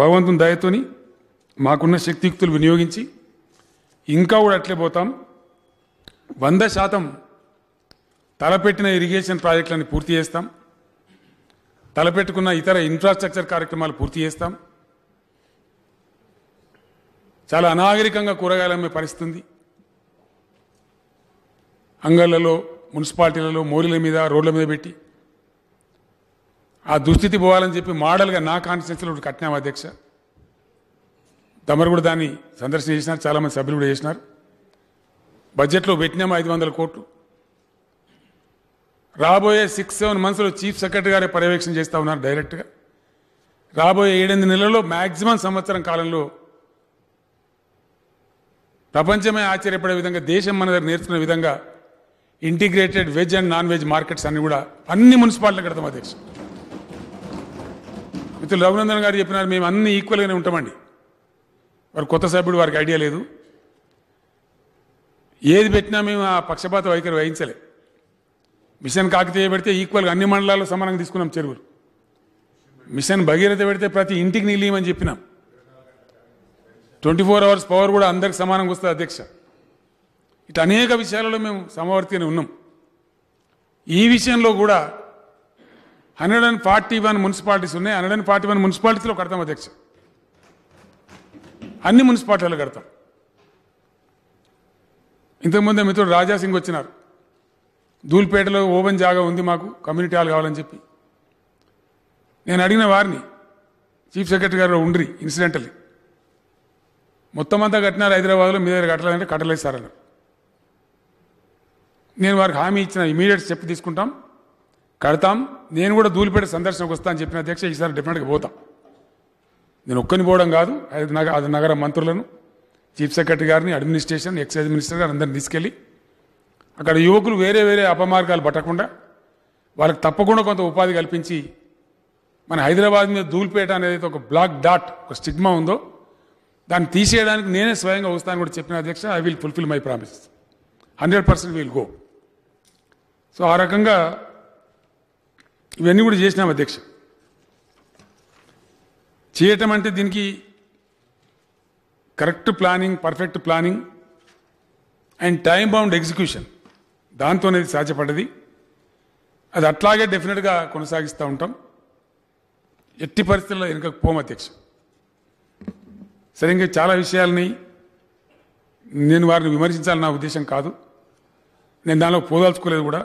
భగవంతుని దయతోని మాకున్న శక్తియుక్తులు వినియోగించి ఇంకా కూడా అట్లే పోతాం వంద శాతం తలపెట్టిన ఇరిగేషన్ ప్రాజెక్టులను పూర్తి చేస్తాం తలపెట్టుకున్న ఇతర ఇన్ఫ్రాస్ట్రక్చర్ కార్యక్రమాలు పూర్తి చేస్తాం చాలా అనాగరికంగా కూరగాయలు అమ్మే పరిస్థితి అంగళ్ళలో మున్సిపాలిటీలలో మోరీల మీద రోడ్ల మీద పెట్టి ఆ దుస్థితి పోవాలని చెప్పి మోడల్గా నా కాన్స్టిట్యున్సీలో ఒకటి కట్టినాం అధ్యక్ష తమరు కూడా దాన్ని సందర్శన చేసినారు చాలామంది సభ్యులు కూడా చేసినారు బడ్జెట్లో పెట్టినాము ఐదు వందల కోట్లు రాబోయే సిక్స్ సెవెన్ మంత్స్లో చీఫ్ సెక్రటరీ గారే పర్యవేక్షణ చేస్తూ ఉన్నారు డైరెక్ట్గా రాబోయే ఏడెనిమిది నెలల్లో మ్యాక్సిమం సంవత్సరం కాలంలో ప్రపంచమే ఆశ్చర్యపడే విధంగా దేశం మన దగ్గర నేర్చుకునే విధంగా integrated veg and non veg markets అన్నీ కూడా అన్ని మున్సిపాలిటీలు కడతాం అధ్యక్షుడు మిత్రులు రఘునందన్ గారు చెప్పినారు మేము అన్ని ఈక్వల్గానే ఉంటామండి వారు కొత్త సభ్యుడు వారికి ఐడియా లేదు ఏది పెట్టినా మేము ఆ పక్షపాత వైఖరి వహించలే మిషన్ కాకతీయ పెడితే ఈక్వల్గా అన్ని మండలాల్లో సమానంగా తీసుకున్నాం చెరువులు మిషన్ భగీరథ పెడితే ప్రతి ఇంటికి నిలియమని చెప్పినాం ట్వంటీ ఫోర్ అవర్స్ పవర్ కూడా అందరికి సమానంగా వస్తుంది అధ్యక్ష ఇటు అనేక విషయాలలో మేము సమవర్తిని ఉన్నాం ఈ విషయంలో కూడా hundred and forty one municipalities ఉన్నాయి హండ్రెడ్ అండ్ ఫార్టీ వన్ మున్సిపాలిటీస్లో కడతాం అధ్యక్ష అన్ని మున్సిపాలిటీలు కడతాం ఇంతకుముందే మిత్రుడు రాజా సింగ్ వచ్చినారు ధూల్పేటలో ఓపెన్ జాగా ఉంది మాకు కమ్యూనిటీ హాల్ కావాలని చెప్పి నేను అడిగిన వారిని చీఫ్ సెక్రటరీ గారు ఉండ్రి ఇన్సిడెంటల్లీ మొత్తం అంతా కట్టినారు హైదరాబాద్లో మీ దగ్గర కట్టాలంటే కట్టలేదు సార్ అన్నారు నేను వారికి హామీ ఇచ్చిన ఇమీడియట్ స్టెప్ తీసుకుంటాం కడతాం నేను కూడా దూలిపేట సందర్శనకు వస్తా అని చెప్పిన అధ్యక్ష ఈసారి డెఫినెట్గా పోతాం నేను ఒక్కని పోవడం కాదు అది నగర అది నగర మంత్రులను చీఫ్ సెక్రటరీ గారిని అడ్మినిస్ట్రేషన్ ఎక్సైజ్ మినిస్టర్ గారు అందరిని తీసుకెళ్ళి అక్కడ యువకులు వేరే వేరే అపమార్గాలు పట్టకుండా వాళ్ళకి తప్పకుండా కొంత ఉపాధి కల్పించి మన హైదరాబాద్ మీద దూలిపేట అనేది ఒక బ్లాక్ డాట్ ఒక స్టిగ్మా ఉందో దాన్ని తీసేయడానికి నేనే స్వయంగా వస్తాను కూడా చెప్పిన అధ్యక్ష I will fulfil my promise hundred percent will go so ఆ రకంగా ఇవన్నీ కూడా చేసినాం అధ్యక్ష చేయటం అంటే దీనికి correct planning perfect planning and time bound execution దాంతో అనేది సాధ్యపడ్డది అది అట్లాగే డెఫినెట్గా కొనసాగిస్తూ ఉంటాం ఎట్టి పరిస్థితుల్లో వెనుక పోం అధ్యక్ష సరే ఇంకా చాలా విషయాలని నేను వారిని విమర్శించాలని నా ఉద్దేశం కాదు నేను దానిలో పోదాల్చుకోలేదు కూడా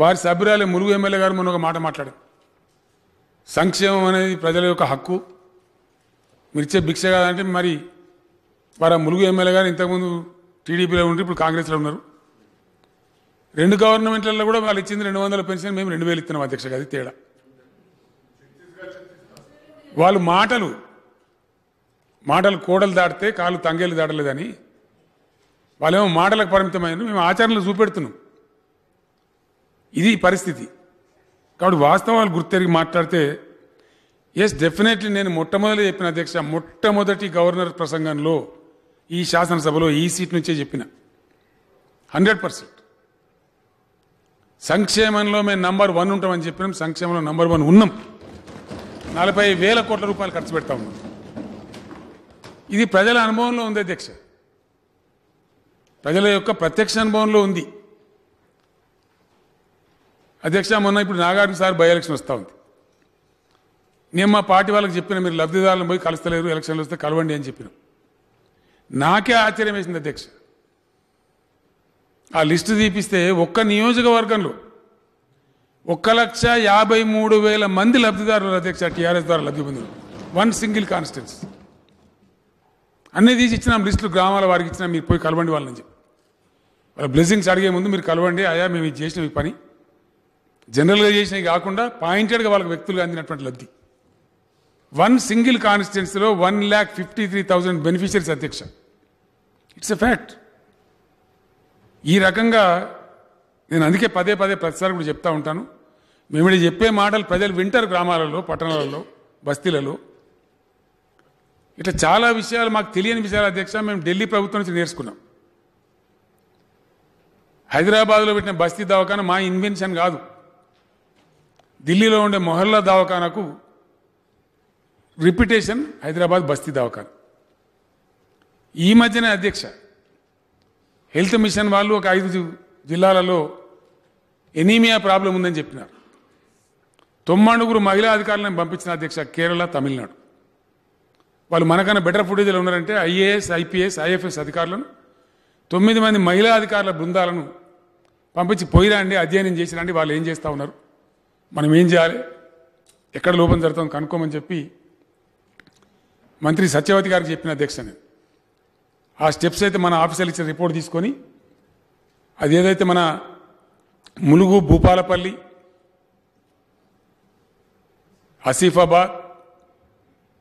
వారి సభ్యురాలు మురుగు ఎమ్మెల్యే గారు మొన్న ఒక మాట మాట్లాడారు సంక్షేమం అనేది ప్రజల యొక్క హక్కు మీరు ఇచ్చే భిక్ష కాదంటే మరి వారు ములుగు ఎమ్మెల్యే గారు ఇంతకుముందు టీడీపీలో ఉండి ఇప్పుడు కాంగ్రెస్లో ఉన్నారు రెండు గవర్నమెంట్లలో కూడా వాళ్ళు ఇచ్చింది రెండు వందల పెన్షన్ మేము రెండు వేలు ఇస్తున్నాం అధ్యక్ష గారి తేడా వాళ్ళు మాటలు మాటలు కోడలు దాటితే కాళ్ళు తంగేలు దాటలేదని వాళ్ళేమో మాటలకు పరిమితమైన మేము ఆచరణలు చూపెడుతున్నాం ఇది పరిస్థితి కాబట్టి వాస్తవాలు గుర్తెరిగి మాట్లాడితే ఎస్ డెఫినెట్లీ నేను మొట్టమొదటి చెప్పిన అధ్యక్ష మొట్టమొదటి గవర్నర్ ప్రసంగంలో ఈ శాసనసభలో ఈ సీట్ నుంచే చెప్పిన హండ్రెడ్ పర్సెంట్ సంక్షేమంలో మేము నంబర్ వన్ ఉంటామని చెప్పినాం సంక్షేమంలో నంబర్ వన్ ఉన్నాం నలభై వేల కోట్ల రూపాయలు ఖర్చు పెడతా ఉన్నాం ఇది ప్రజల అనుభవంలో ఉంది అధ్యక్ష ప్రజల యొక్క ప్రత్యక్ష అనుభవంలో ఉంది అధ్యక్ష మొన్న ఇప్పుడు నాగార్జున సార్ బై ఎలక్షన్ వస్తూ ఉంది నేను మా పార్టీ వాళ్ళకి చెప్పిన మీరు లబ్ధిదారులను పోయి కలుస్తలేరు ఎలక్షన్లు వస్తే కలవండి అని చెప్పిన నాకే ఆశ్చర్యం వేసింది అధ్యక్ష ఆ లిస్టు తీపిస్తే ఒక్క నియోజకవర్గంలో ఒక్క లక్ష యాభై మూడు వేల మంది లబ్ధిదారులు అధ్యక్ష టీఆర్ఎస్ ద్వారా లబ్ధి పొందిన వన్ సింగిల్ కాన్స్టెన్స్ అన్నీ తీసి ఇచ్చినాం లిస్టులు గ్రామాల వారికి ఇచ్చినా మీరు పోయి కలవండి వాళ్ళని చెప్పి వాళ్ళ బ్లెస్సింగ్స్ అడిగే ముందు మీరు కలవండి అయ్యా మేము ఇది చేసిన పని జనరల్గా చేసినవి కాకుండా పాయింటెడ్గా వాళ్ళకి వ్యక్తులుగా అందినటువంటి లబ్ధి వన్ సింగిల్ కాన్స్టిట్యున్సీలో one lakh fifty three thousand beneficiaries అధ్యక్ష ఇట్స్ ఎ ఫ్యాక్ట్ ఈ రకంగా నేను అందుకే పదే పదే ప్రతిసారి కూడా చెప్తా ఉంటాను మేము చెప్పే మాటలు ప్రజలు వింటారు గ్రామాలలో పట్టణాలలో బస్తీలలో ఇట్లా చాలా విషయాలు మాకు తెలియని విషయాలు అధ్యక్ష మేము ఢిల్లీ ప్రభుత్వం నుంచి నేర్చుకున్నాం హైదరాబాద్లో పెట్టిన బస్తీ దవాఖాన మా ఇన్వెన్షన్ కాదు ఢిల్లీలో ఉండే మొహల్లా దవాఖానకు రిపిటేషన్ హైదరాబాద్ బస్తీ దవాఖాన ఈ మధ్యనే అధ్యక్ష హెల్త్ మిషన్ వాళ్ళు ఒక ఐదు జిల్లాలలో ఎనీమియా ప్రాబ్లం ఉందని చెప్పినారు తొమ్మడుగురు మహిళా అధికారులను పంపించిన అధ్యక్ష కేరళ తమిళనాడు వాళ్ళు మనకన్నా బెటర్ ఫుటేజ్లో ఉన్నారంటే ఐఏఎస్ ఐపీఎస్ ఐఎఫ్ఎస్ అధికారులను తొమ్మిది మంది మహిళా అధికారుల బృందాలను పంపించి పోయిరాండి అధ్యయనం చేసిరండి వాళ్ళు ఏం చేస్తూ ఉన్నారు మనం ఏం చేయాలి ఎక్కడ లోపం జరుగుతుందో కనుక్కోమని చెప్పి మంత్రి సత్యవతి గారికి చెప్పిన అధ్యక్ష ఆ స్టెప్స్ అయితే మన ఆఫీసర్లు ఇచ్చిన రిపోర్ట్ తీసుకొని అది ఏదైతే మన ములుగు భూపాలపల్లి ఆసిఫాబాద్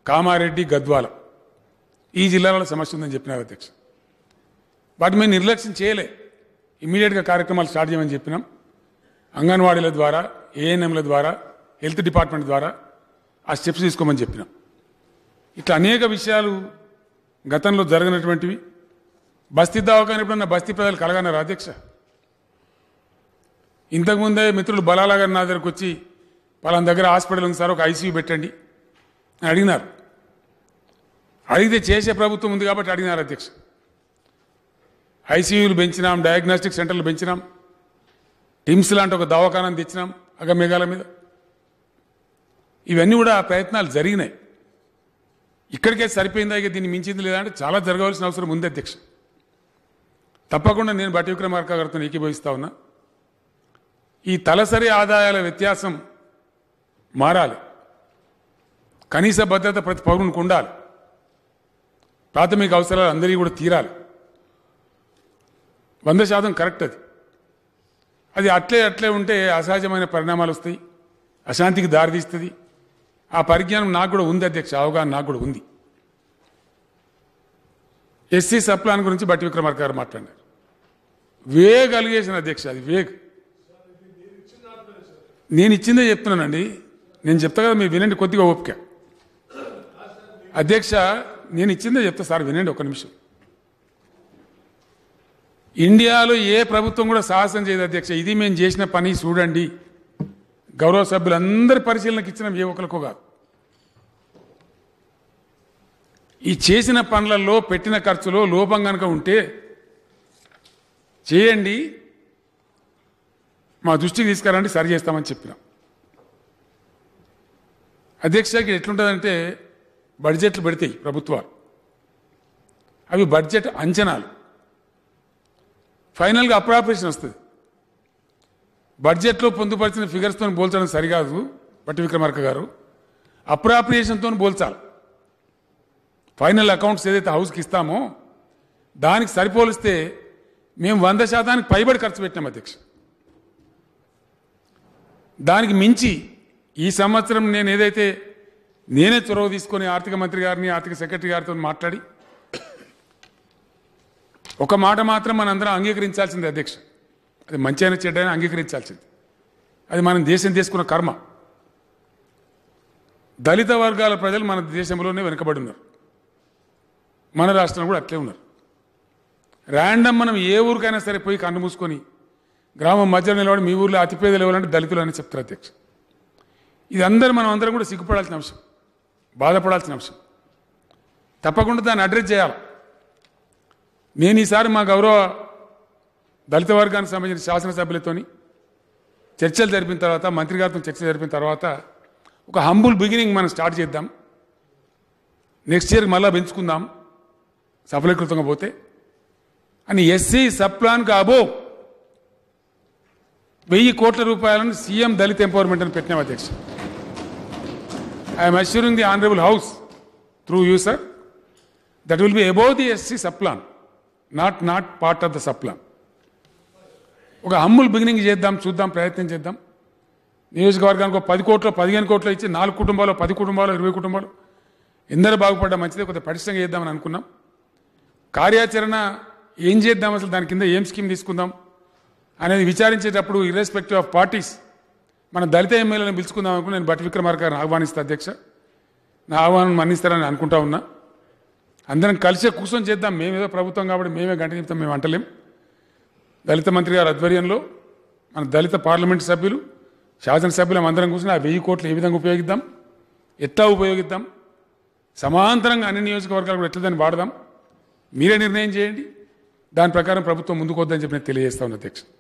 కామారెడ్డి గద్వాల ఈ జిల్లాలలో సమస్య ఉందని చెప్పినారు అధ్యక్ష వాటి మేము నిర్లక్ష్యం చేయలే ఇమీడియట్గా కార్యక్రమాలు స్టార్ట్ చేయమని చెప్పినాం అంగన్వాడీల ద్వారా ఏఎన్ఎంల ద్వారా హెల్త్ డిపార్ట్మెంట్ ద్వారా ఆ స్టెప్స్ తీసుకోమని చెప్పినాం ఇట్లా అనేక విషయాలు గతంలో జరిగినటువంటివి బస్తీ దావకాని ఎప్పుడన్నా బస్తీ ప్రజలు కలగన్నారు అధ్యక్ష ఇంతకుముందే మిత్రులు బలాల గారు నా దగ్గరకు వచ్చి వాళ్ళ దగ్గర హాస్పిటల్ ఉంది సార్ ఒక ఐసీయూ పెట్టండి అని అడిగినారు అడిగితే చేసే ప్రభుత్వం ఉంది కాబట్టి అడిగినారు అధ్యక్ష ఐసీయూలు పెంచినాం డయాగ్నాస్టిక్ సెంటర్లు పెంచినాం టిమ్స్ లాంటి ఒక దవాఖానం తెచ్చినాం అగ మేఘాల మీద ఇవన్నీ కూడా ప్రయత్నాలు జరిగినాయి ఇక్కడికే సరిపోయిందా ఇక దీన్ని మించింది లేదంటే చాలా జరగవలసిన అవసరం ఉంది అధ్యక్ష తప్పకుండా నేను బట్టి విక్రమార్క గారితో ఏకీభవిస్తా ఉన్నా ఈ తలసరి ఆదాయాల వ్యత్యాసం మారాలి కనీస భద్రత ప్రతి పౌరునికి ఉండాలి ప్రాథమిక అవసరాలు అందరికీ కూడా తీరాలి వంద శాతం కరెక్ట్ అది అది అట్లే అట్లే ఉంటే అసహజమైన పరిణామాలు వస్తాయి అశాంతికి దారితీస్తుంది ఆ పరిజ్ఞానం నాకు కూడా ఉంది అధ్యక్ష అవగాహన నాకు కూడా ఉంది ఎస్సీ సప్లాన్ గురించి బట్టి విక్రమార్ గారు మాట్లాడారు వేగ్ అలిగేషన్ అధ్యక్ష అది వేగ్ నేను ఇచ్చిందే చెప్తున్నానండి నేను చెప్తా కదా మీరు వినండి కొద్దిగా ఓపిక అధ్యక్ష నేను ఇచ్చిందే చెప్తా సార్ వినండి ఒక నిమిషం ఇండియాలో ఏ ప్రభుత్వం కూడా సాహసం చేయదు అధ్యక్ష ఇది మేము చేసిన పని చూడండి గౌరవ సభ్యులందరి పరిశీలనకి ఇచ్చిన ఏ కాదు ఈ చేసిన పనులలో పెట్టిన ఖర్చులో లోపం కనుక ఉంటే చేయండి మా దృష్టికి తీసుకురండి సరి చేస్తామని చెప్పినాం అధ్యక్షకి ఎట్లుంటుందంటే బడ్జెట్లు పెడతాయి ప్రభుత్వాలు అవి బడ్జెట్ అంచనాలు ఫైనల్గా అప్రాపరేషన్ వస్తుంది బడ్జెట్లో పొందుపరిచిన ఫిగర్స్తో పోల్చడం సరికాదు బట్టి విక్రమార్క గారు అప్రాపరియేషన్తో పోల్చాలి ఫైనల్ అకౌంట్స్ ఏదైతే హౌస్కి ఇస్తామో దానికి సరిపోలిస్తే మేము వంద శాతానికి పైబడి ఖర్చు పెట్టినాం అధ్యక్ష దానికి మించి ఈ సంవత్సరం నేను ఏదైతే నేనే చొరవ తీసుకొని ఆర్థిక మంత్రి గారిని ఆర్థిక సెక్రటరీ గారితో మాట్లాడి ఒక మాట మాత్రం మనందరం అంగీకరించాల్సింది అధ్యక్ష అది మంచి అయినా చెడ్డైనా అంగీకరించాల్సింది అది మనం దేశం తీసుకున్న కర్మ దళిత వర్గాల ప్రజలు మన దేశంలోనే వెనుకబడి ఉన్నారు మన రాష్ట్రంలో కూడా అట్లే ఉన్నారు ర్యాండమ్ మనం ఏ ఊరికైనా సరే పోయి కన్ను మూసుకొని గ్రామం మధ్యలో నిలబడి మీ ఊర్లో అతిపేదలు ఎవరంటే దళితులు అని చెప్తారు అధ్యక్ష ఇది అందరూ మనం అందరం కూడా సిగ్గుపడాల్సిన అంశం బాధపడాల్సిన అంశం తప్పకుండా దాన్ని అడ్రస్ చేయాలి నేను ఈసారి మా గౌరవ దళిత వర్గానికి సంబంధించిన శాసనసభ్యులతో చర్చలు జరిపిన తర్వాత మంత్రి గారితో చర్చ జరిపిన తర్వాత ఒక హంబుల్ బిగినింగ్ మనం స్టార్ట్ చేద్దాం నెక్స్ట్ ఇయర్ మళ్ళీ పెంచుకుందాం సఫలీకృతంగా పోతే అని ఎస్సీ సప్లాన్కి కాబో వెయ్యి కోట్ల రూపాయలను సీఎం దళిత ఎంపవర్మెంట్ అని పెట్టినాం అధ్యక్ష I'm assuring the honourable house through you sir that will be above the SC subplan not not part of the subplan ఒక హమ్ముల్ బిగినింగ్ చేద్దాం చూద్దాం ప్రయత్నం చేద్దాం నియోజకవర్గానికి ఒక పది కోట్లు పదిహేను కోట్లు ఇచ్చి నాలుగు కుటుంబాలు పది కుటుంబాలు ఇరవై కుటుంబాలు ఎందరూ బాగుపడ్డా మంచిదే కొంత పటిష్టంగా చేద్దామని అనుకున్నాం కార్యాచరణ ఏం చేద్దాం అసలు దాని కింద ఏం స్కీమ్ తీసుకుందాం అనేది విచారించేటప్పుడు ఇర్రెస్పెక్టివ్ ఆఫ్ పార్టీస్ మన దళిత ఎమ్మెల్యేలను పిలుచుకుందాం అనుకుని నేను విక్రమార్ గారిని ఆహ్వానిస్తా అధ్యక్ష నా ఆహ్వానం మన్నిస్తారని అనుకుంటా ఉన్నా అందరం కలిసే కూర్చొని చేద్దాం మేమేదో ప్రభుత్వం కాబట్టి మేమే గంట చెప్తాం మేము అంటలేం దళిత మంత్రి గారు ఆధ్వర్యంలో మన దళిత పార్లమెంట్ సభ్యులు శాసనసభ్యులు అందరం కూర్చొని ఆ వెయ్యి కోట్లు ఏ విధంగా ఉపయోగిద్దాం ఎట్లా ఉపయోగిద్దాం సమాంతరంగా అన్ని నియోజకవర్గాలు కూడా ఎట్లా దాన్ని వాడదాం మీరే నిర్ణయం చేయండి దాని ప్రకారం ప్రభుత్వం ముందుకు వద్దని చెప్పి నేను తెలియజేస్తా ఉన్నా అధ్యక్షుడు